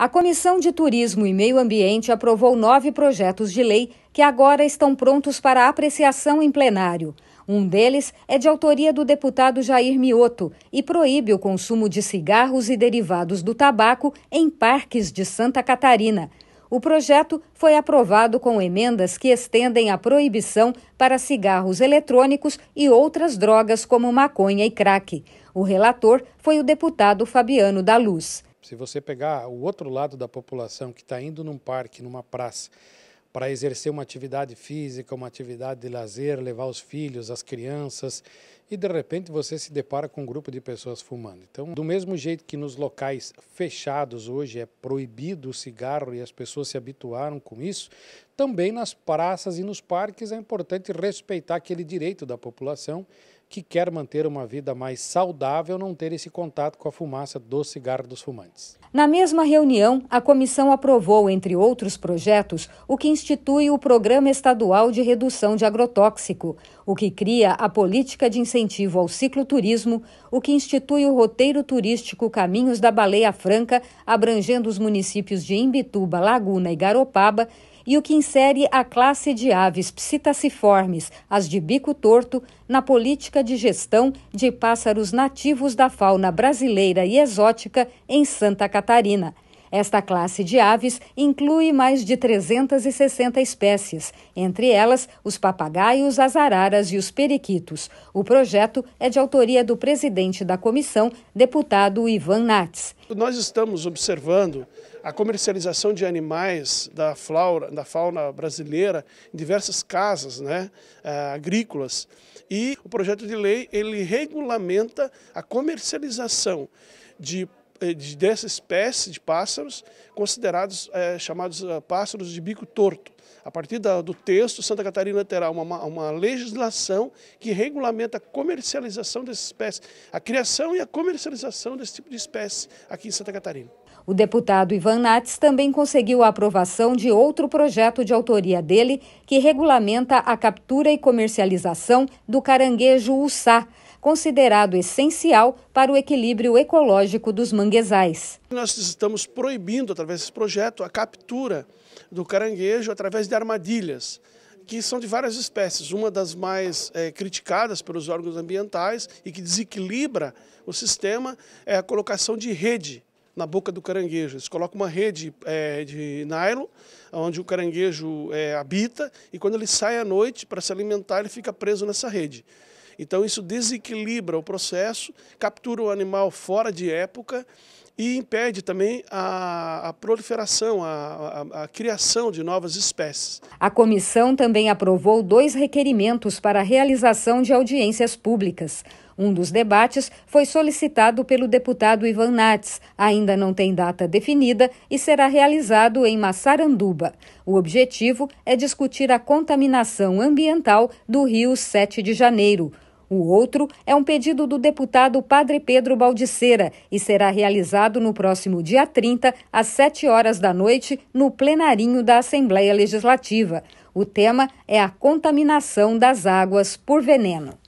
A Comissão de Turismo e Meio Ambiente aprovou nove projetos de lei que agora estão prontos para apreciação em plenário. Um deles é de autoria do deputado Jair Mioto e proíbe o consumo de cigarros e derivados do tabaco em parques de Santa Catarina. O projeto foi aprovado com emendas que estendem a proibição para cigarros eletrônicos e outras drogas como maconha e crack. O relator foi o deputado Fabiano da Luz. Se você pegar o outro lado da população que está indo num parque, numa praça, para exercer uma atividade física, uma atividade de lazer, levar os filhos, as crianças, e de repente você se depara com um grupo de pessoas fumando. Então, do mesmo jeito que nos locais fechados hoje é proibido o cigarro e as pessoas se habituaram com isso, também nas praças e nos parques é importante respeitar aquele direito da população que quer manter uma vida mais saudável não ter esse contato com a fumaça do cigarro dos fumantes. Na mesma reunião, a comissão aprovou, entre outros projetos, o que institui o Programa Estadual de Redução de Agrotóxico, o que cria a política de incentivo ao cicloturismo, o que institui o roteiro turístico Caminhos da Baleia Franca, abrangendo os municípios de Imbituba, Laguna e Garopaba, e o que insere a classe de aves psitaciformes, as de bico torto, na política de gestão de pássaros nativos da fauna brasileira e exótica em Santa Catarina. Esta classe de aves inclui mais de 360 espécies, entre elas os papagaios, as araras e os periquitos. O projeto é de autoria do presidente da comissão, deputado Ivan Nats. Nós estamos observando a comercialização de animais da, flora, da fauna brasileira em diversas casas né, eh, agrícolas. E o projeto de lei ele regulamenta a comercialização de eh, dessa espécie de pássaros, considerados é, chamados eh, pássaros de bico torto. A partir da, do texto, Santa Catarina terá uma, uma legislação que regulamenta a comercialização dessas espécies, a criação e a comercialização desse tipo de espécie aqui em Santa Catarina. O deputado Ivan Nats também conseguiu a aprovação de outro projeto de autoria dele que regulamenta a captura e comercialização do caranguejo uçá, considerado essencial para o equilíbrio ecológico dos manguezais. Nós estamos proibindo, através desse projeto, a captura do caranguejo através de armadilhas que são de várias espécies. Uma das mais é, criticadas pelos órgãos ambientais e que desequilibra o sistema é a colocação de rede na boca do caranguejo. Eles colocam uma rede é, de nylon, onde o caranguejo é, habita, e quando ele sai à noite para se alimentar, ele fica preso nessa rede. Então isso desequilibra o processo, captura o animal fora de época e impede também a, a proliferação, a, a, a, criação de novas espécies. A comissão também aprovou dois requerimentos para a realização de audiências públicas. Um dos debates foi solicitado pelo deputado Ivan Nats, ainda não tem data definida e será realizado em Massaranduba. O objetivo é discutir a contaminação ambiental do Rio 7 de Janeiro. O outro é um pedido do deputado Padre Pedro Baldiceira e será realizado no próximo dia 30, às 7 horas da noite, no plenarinho da Assembleia Legislativa. O tema é a contaminação das águas por veneno.